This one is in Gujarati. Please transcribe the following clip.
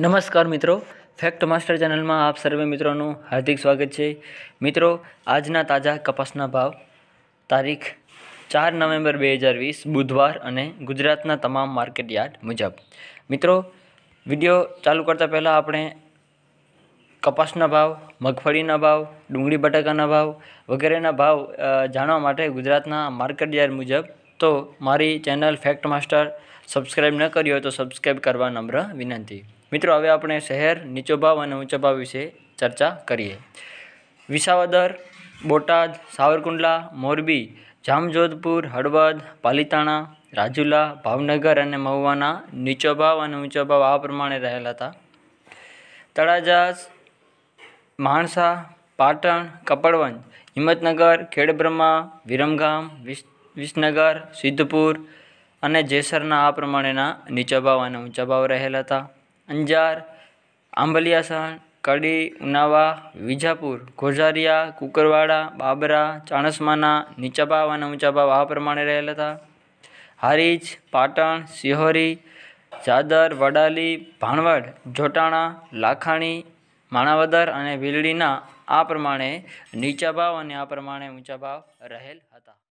નમસ્કાર મિત્રો ફેક્ટ માસ્ટર ચેનલમાં આપ સર્વે મિત્રોનું હાર્દિક સ્વાગત છે મિત્રો આજના તાજા કપાસના ભાવ તારીખ ચાર નવેમ્બર બે હજાર વીસ બુધવાર અને ગુજરાતના તમામ માર્કેટ યાર્ડ મુજબ મિત્રો વિડીયો ચાલુ કરતાં પહેલાં આપણે કપાસના ભાવ મગફળીના ભાવ ડુંગળી બટાકાના ભાવ વગેરેના ભાવ જાણવા માટે ગુજરાતના માર્કેટ યાર્ડ મુજબ તો મારી ચેનલ ફેક્ટ માસ્ટર સબસ્ક્રાઈબ ન કરી હોય તો સબસ્ક્રાઈબ કરવા નમ્ર વિનંતી મિત્રો હવે આપણે શહેર નીચો ભાવ અને ઊંચો ભાવ વિશે ચર્ચા કરીએ વિસાવદર બોટાદ સાવરકુંડલા મોરબી જામજોધપુર હળવદ પાલીતાણા રાજુલા ભાવનગર અને મહુવાના નીચો ભાવ અને ઊંચો ભાવ આ પ્રમાણે રહેલા હતા તળાજાસ માણસા પાટણ કપડવંજ હિંમતનગર ખેડબ્રહ્મા વિરમગામ વિસનગર સિદ્ધપુર અને જેસરના આ પ્રમાણેના નીચા ભાવ અને ઊંચા ભાવ રહેલા હતા અંજાર આંબલિયાસણ કડી ઉનાવા વિજાપુર ઘોઝારીયા કુકરવાડા બાબરા ચાણસમાના નીચા ભાવ અને ઊંચા ભાવ આ પ્રમાણે રહેલા હતા હારીજ પાટણ સિહોરી જાદર વડાલી ભાણવડ જોટાણા લાખાણી માણાવદર અને ભીલડીના આ પ્રમાણે નીચા ભાવ અને આ પ્રમાણે ઊંચા ભાવ રહેલ હતા